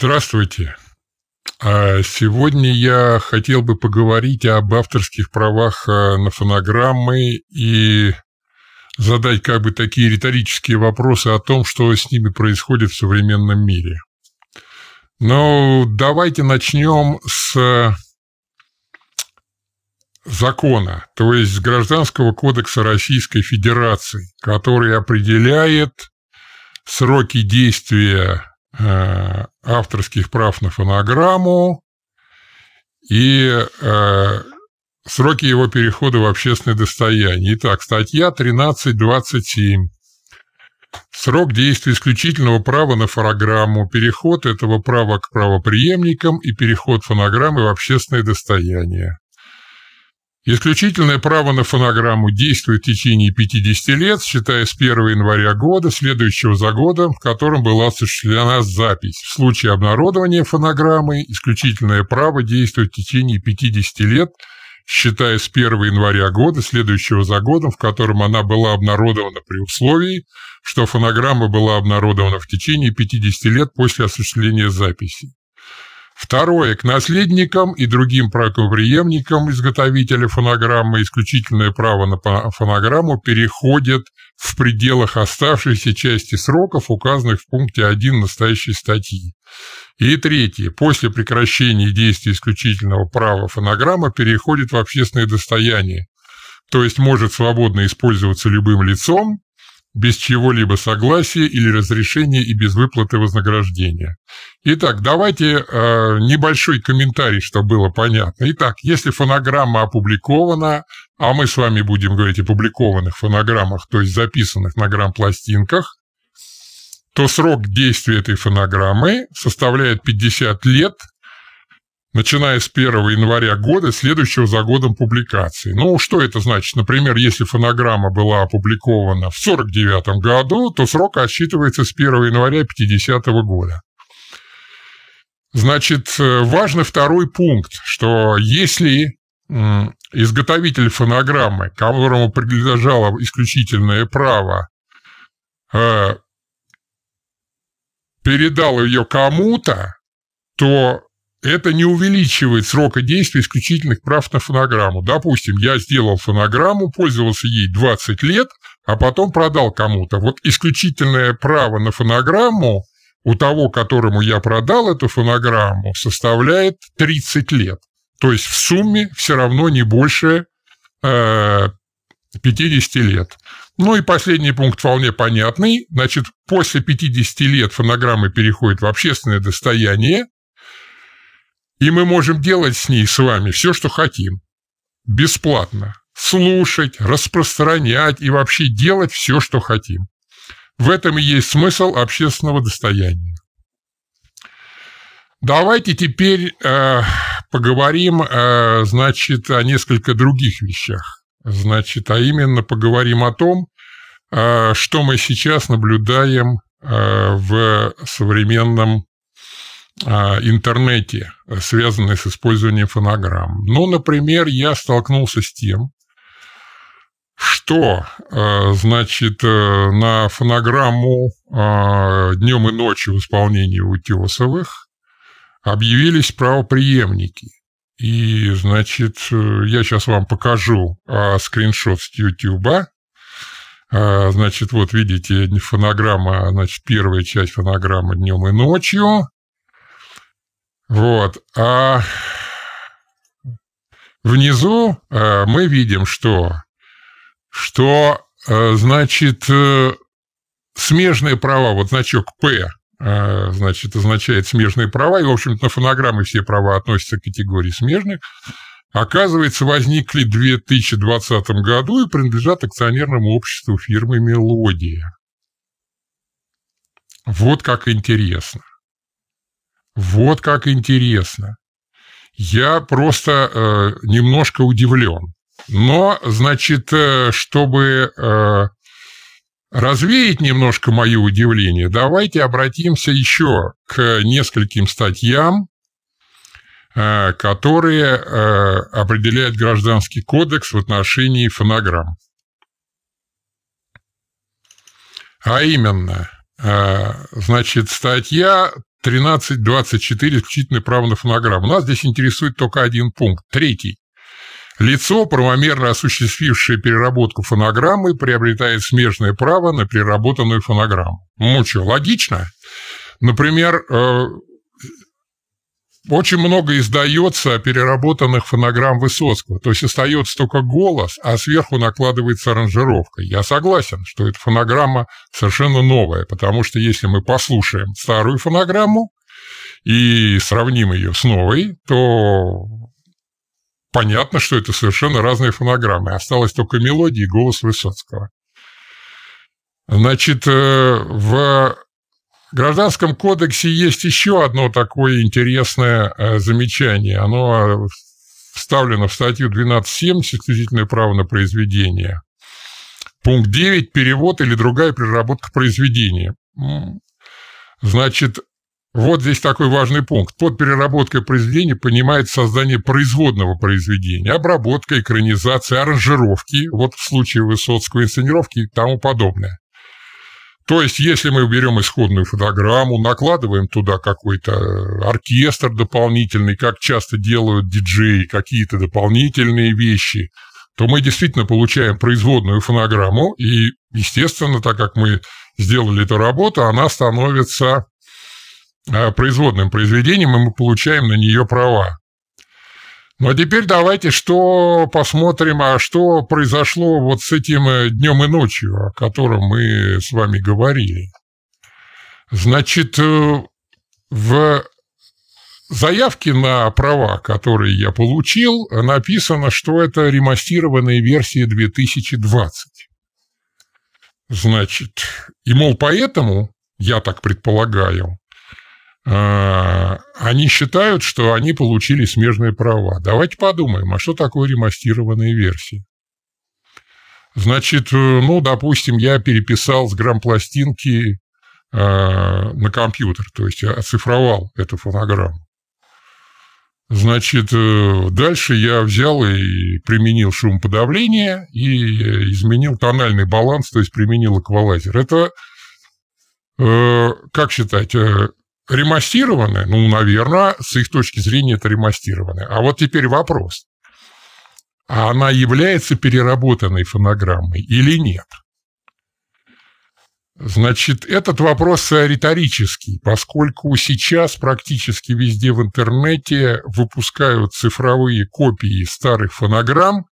Здравствуйте. А, сегодня я хотел бы поговорить об авторских правах а, на фонограммы и задать как бы такие риторические вопросы о том, что с ними происходит в современном мире. Но ну, давайте начнем с закона, то есть с Гражданского кодекса Российской Федерации, который определяет сроки действия Э, авторских прав на фонограмму и э, сроки его перехода в общественное достояние. Итак, статья 13.27. Срок действия исключительного права на фонограмму, переход этого права к правоприемникам и переход фонограммы в общественное достояние. Исключительное право на фонограмму действует в течение 50 лет, считая с 1 января года, следующего за годом, в котором была осуществлена запись. В случае обнародования фонограммы исключительное право действует в течение 50 лет, считая с 1 января года, следующего за годом, в котором она была обнародована при условии, что фонограмма была обнародована в течение 50 лет после осуществления записи. Второе. К наследникам и другим правоприемникам изготовителя фонограммы исключительное право на фонограмму переходит в пределах оставшейся части сроков, указанных в пункте 1 настоящей статьи. И третье. После прекращения действия исключительного права фонограмма переходит в общественное достояние, то есть может свободно использоваться любым лицом, без чего-либо согласия или разрешения и без выплаты вознаграждения. Итак, давайте э, небольшой комментарий, чтобы было понятно. Итак, если фонограмма опубликована, а мы с вами будем говорить о публикованных фонограммах, то есть записанных на грамм-пластинках, то срок действия этой фонограммы составляет 50 лет – начиная с 1 января года, следующего за годом публикации. Ну, что это значит? Например, если фонограмма была опубликована в 1949 году, то срок отсчитывается с 1 января 50 года. Значит, э, важный второй пункт, что если изготовитель фонограммы, которому принадлежало исключительное право, э, передал ее кому-то, то это не увеличивает срока действия исключительных прав на фонограмму. Допустим, я сделал фонограмму, пользовался ей 20 лет, а потом продал кому-то. Вот исключительное право на фонограмму у того, которому я продал эту фонограмму, составляет 30 лет. То есть в сумме все равно не больше э, 50 лет. Ну и последний пункт вполне понятный. Значит, после 50 лет фонограммы переходит в общественное достояние, и мы можем делать с ней, с вами, все, что хотим. Бесплатно. Слушать, распространять и вообще делать все, что хотим. В этом и есть смысл общественного достояния. Давайте теперь э, поговорим, э, значит, о несколько других вещах. Значит, а именно поговорим о том, э, что мы сейчас наблюдаем э, в современном а, интернете, э, связанные с использованием фонограмм. Ну, например, я столкнулся с тем, что, э, значит, э, на фонограмму а, «Днем и ночью» в исполнении Утесовых объявились правоприемники. И, значит, я сейчас вам покажу а, скриншот с YouTube. Значит, вот видите, фонограмма, значит, первая часть фонограммы днем и ночью. Вот. А внизу э, мы видим, что, что э, значит, э, смежные права, вот значок «П», э, значит, означает смежные права, и, в общем-то, на фонограммы все права относятся к категории смежных, оказывается, возникли в 2020 году и принадлежат акционерному обществу фирмы «Мелодия». Вот как интересно. Вот как интересно. Я просто э, немножко удивлен. Но, значит, э, чтобы э, развеять немножко мое удивление, давайте обратимся еще к нескольким статьям, э, которые э, определяет Гражданский кодекс в отношении фонограмм. А именно, э, значит, статья 13.24 исключительное право на фонограмму. Нас здесь интересует только один пункт, третий. Лицо, правомерно осуществившее переработку фонограммы, приобретает смежное право на переработанную фонограмму. Мучу. Ну, логично? Например, э, очень много издается переработанных фонограмм Высоцкого. То есть остается только голос, а сверху накладывается аранжировка. Я согласен, что эта фонограмма совершенно новая, потому что если мы послушаем старую фонограмму и сравним ее с новой, то понятно, что это совершенно разные фонограммы. Осталось только мелодия и голос Высоцкого. Значит, э, в в Гражданском кодексе есть еще одно такое интересное э, замечание. Оно э, вставлено в статью 127 «Исключительное право на произведение». Пункт 9. Перевод или другая переработка произведения. Значит, вот здесь такой важный пункт. Под переработкой произведения понимает создание производного произведения, обработка, экранизация, аранжировки, вот в случае Высоцкого инсценировки и тому подобное. То есть, если мы берем исходную фотограмму, накладываем туда какой-то э, оркестр дополнительный, как часто делают диджеи, какие-то дополнительные вещи, то мы действительно получаем производную фонограмму, и, естественно, так как мы сделали эту работу, она становится э, производным произведением, и мы получаем на нее права. Но ну, а теперь давайте что посмотрим, а что произошло вот с этим э, днем и ночью, о котором мы с вами говорили. Значит, э, в заявке на права, которые я получил, написано, что это ремастированные версии 2020. Значит, и мол, поэтому, я так предполагаю, а, они считают, что они получили смежные права. Давайте подумаем, а что такое ремастированные версии? Значит, э, ну, допустим, я переписал с грампластинки э, на компьютер, то есть оцифровал эту фонограмму. Значит, э, дальше я взял и применил шумоподавление и изменил тональный баланс, то есть применил эквалайзер. Это, э, как считать, э, Ремастированы? Ну, наверное, с их точки зрения это ремастированы. А вот теперь вопрос. А она является переработанной фонограммой или нет? Значит, этот вопрос риторический, поскольку сейчас практически везде в интернете выпускают цифровые копии старых фонограмм,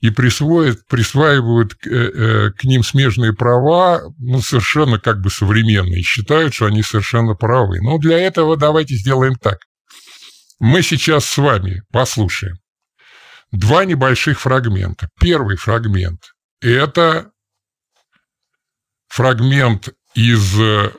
и присвоят, присваивают э, э, к, ним смежные права, ну, совершенно как бы современные, считают, что они совершенно правы. Но для этого давайте сделаем так. Мы сейчас с вами послушаем два небольших фрагмента. Первый фрагмент – это фрагмент из э,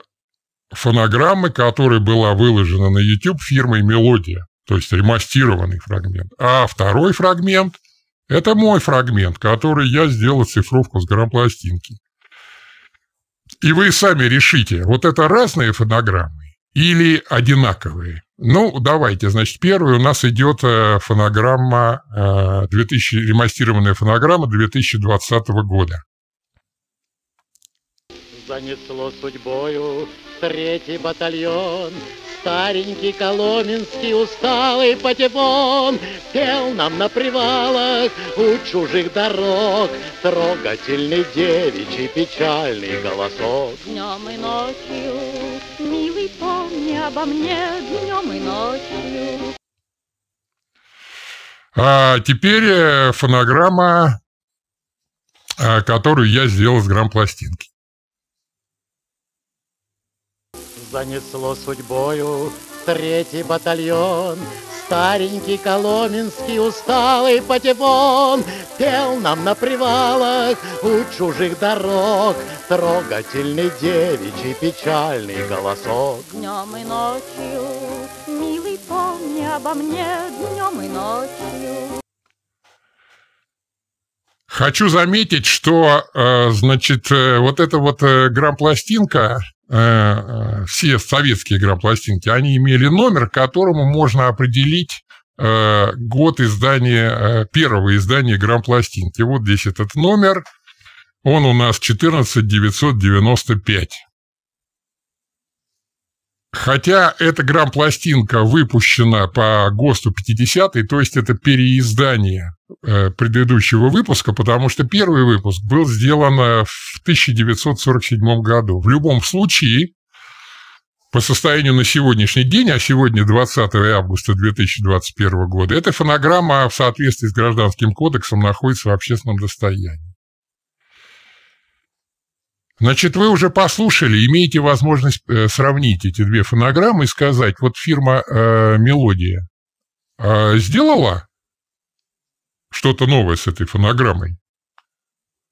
фонограммы, которая была выложена на YouTube фирмой «Мелодия», то есть ремастированный фрагмент. А второй фрагмент – это мой фрагмент, который я сделал цифровку с грампластинки. И вы сами решите, вот это разные фонограммы или одинаковые. Ну, давайте, значит, первый у нас идет э, фонограмма, 2000, э, ремастированная фонограмма 2020 года занесло судьбою третий батальон. Старенький Коломенский усталый патефон Пел нам на привалах у чужих дорог Трогательный девичий печальный голосок. Днем и ночью, милый, помни обо мне Днем и ночью. А теперь э, фонограмма, э, которую я сделал с грампластинки. занесло судьбою третий батальон. Старенький Коломенский усталый патефон Пел нам на привалах у чужих дорог Трогательный девичий печальный голосок. Днем и ночью, милый, помни обо мне Днем и ночью. Хочу заметить, что, э, значит, э, вот эта вот э, грампластинка, Э, э, все советские грампластинки, они имели номер, которому можно определить э, год издания, первого издания грампластинки. Вот здесь этот номер, он у нас 14995. Хотя эта грампластинка выпущена по ГОСТу 50, то есть это переиздание Э, предыдущего выпуска, потому что первый выпуск был сделан э, в 1947 году. В любом случае, по состоянию на сегодняшний день, а сегодня 20 августа 2021 года, эта фонограмма в соответствии с Гражданским кодексом находится в общественном достоянии. Значит, вы уже послушали, имеете возможность э, сравнить эти две фонограммы и сказать, вот фирма э, «Мелодия» э, сделала что-то новое с этой фонограммой.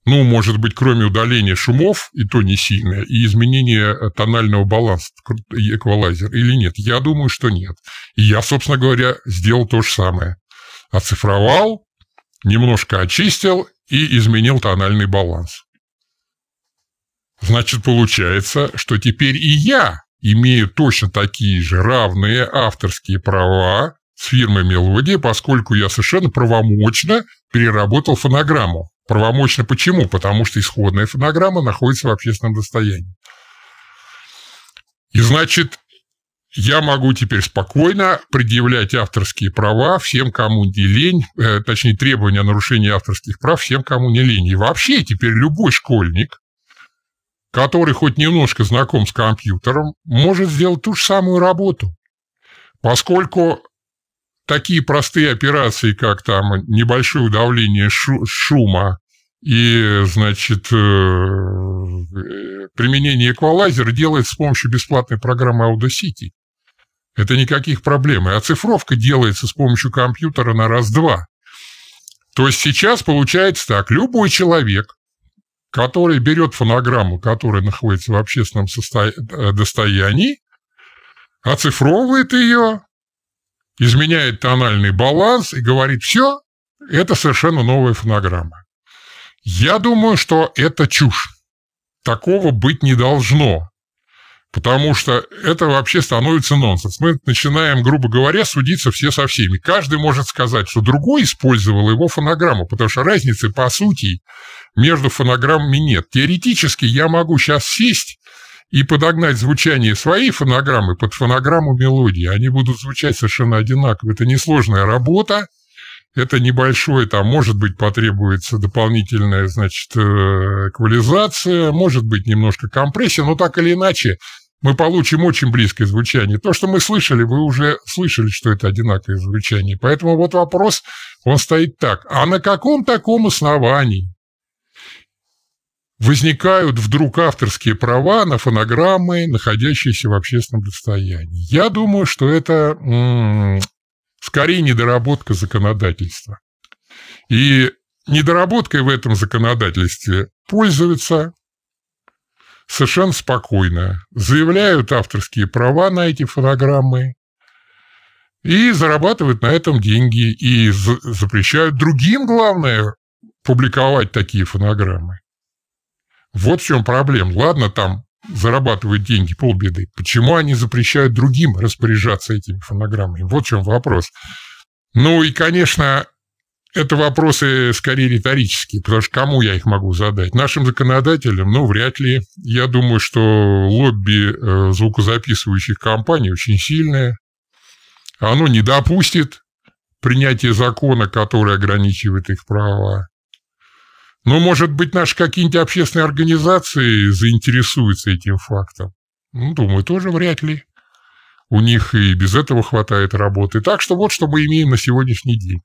Ну, может быть, кроме удаления шумов, и то не сильное, и изменения э, тонального баланса эквалайзер или нет? Я думаю, что нет. И я, собственно говоря, сделал то же самое. Оцифровал, немножко очистил и изменил тональный баланс. Значит, получается, что теперь и я имею точно такие же равные авторские права с фирмой «Мелодия», поскольку я совершенно правомочно переработал фонограмму. Правомочно почему? Потому что исходная фонограмма находится в общественном достоянии. И значит, я могу теперь спокойно предъявлять авторские права всем, кому не лень, э, точнее, требования о нарушении авторских прав всем, кому не лень. И вообще теперь любой школьник, который хоть немножко знаком с компьютером, может сделать ту же самую работу. Поскольку такие простые операции, как там небольшое давление шума и, значит, э, применение эквалайзера делается с помощью бесплатной программы Audio Это никаких проблем. И оцифровка делается с помощью компьютера на раз-два. То есть сейчас получается так. Любой человек, который берет фонограмму, которая находится в общественном э, достоянии, оцифровывает ее, изменяет тональный баланс и говорит, все, это совершенно новая фонограмма. Я думаю, что это чушь. Такого быть не должно, потому что это вообще становится нонсенс. Мы начинаем, грубо говоря, судиться все со всеми. Каждый может сказать, что другой использовал его фонограмму, потому что разницы по сути между фонограммами нет. Теоретически я могу сейчас сесть и подогнать звучание своей фонограммы под фонограмму мелодии. Они будут звучать совершенно одинаково. Это несложная работа, это небольшое, там, может быть, потребуется дополнительная, значит, э, эквализация, может быть, немножко компрессия, но так или иначе мы получим очень близкое звучание. То, что мы слышали, вы уже слышали, что это одинаковое звучание. Поэтому вот вопрос, он стоит так. А на каком таком основании возникают вдруг авторские права на фонограммы, находящиеся в общественном достоянии. Я думаю, что это м -м, скорее недоработка законодательства. И недоработкой в этом законодательстве пользуются совершенно спокойно. Заявляют авторские права на эти фонограммы и зарабатывают на этом деньги. И запрещают другим, главное, публиковать такие фонограммы. Вот в чем проблема. Ладно, там зарабатывают деньги, полбеды. Почему они запрещают другим распоряжаться этими фонограммами? Вот в чем вопрос. Ну и, конечно, это вопросы скорее риторические, потому что кому я их могу задать? Нашим законодателям? Ну, вряд ли. Я думаю, что лобби э, звукозаписывающих компаний очень сильное. Оно не допустит принятия закона, который ограничивает их права. Но, ну, может быть, наши какие-нибудь общественные организации заинтересуются этим фактом? Ну, думаю, тоже вряд ли. У них и без этого хватает работы. Так что вот что мы имеем на сегодняшний день.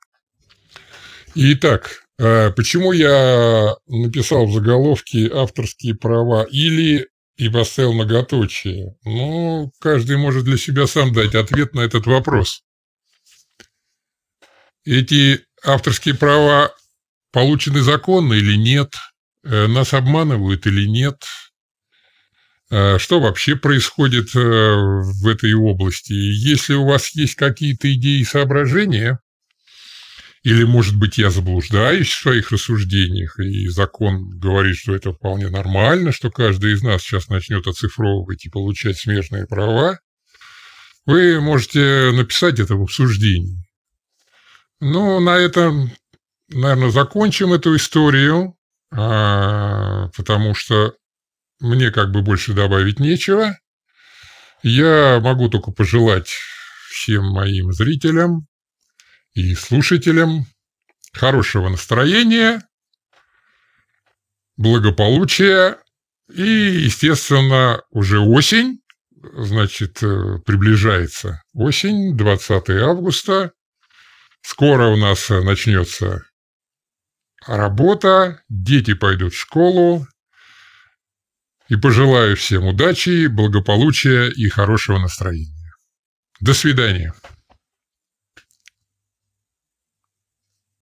Итак, а почему я написал в заголовке «Авторские права» или и поставил многоточие? Ну, каждый может для себя сам дать ответ на этот вопрос. Эти авторские права получены законно или нет, э, нас обманывают или нет, э, что вообще происходит э, в этой области. Если у вас есть какие-то идеи и соображения, или, может быть, я заблуждаюсь в своих рассуждениях, и закон говорит, что это вполне нормально, что каждый из нас сейчас начнет оцифровывать и получать смежные права, вы можете написать это в обсуждении. Но на этом наверное, закончим эту историю, а, потому что мне как бы больше добавить нечего. Я могу только пожелать всем моим зрителям и слушателям хорошего настроения, благополучия и, естественно, уже осень, значит, э, приближается осень, 20 августа. Скоро у нас э, начнется работа, дети пойдут в школу. И пожелаю всем удачи, благополучия и хорошего настроения. До свидания.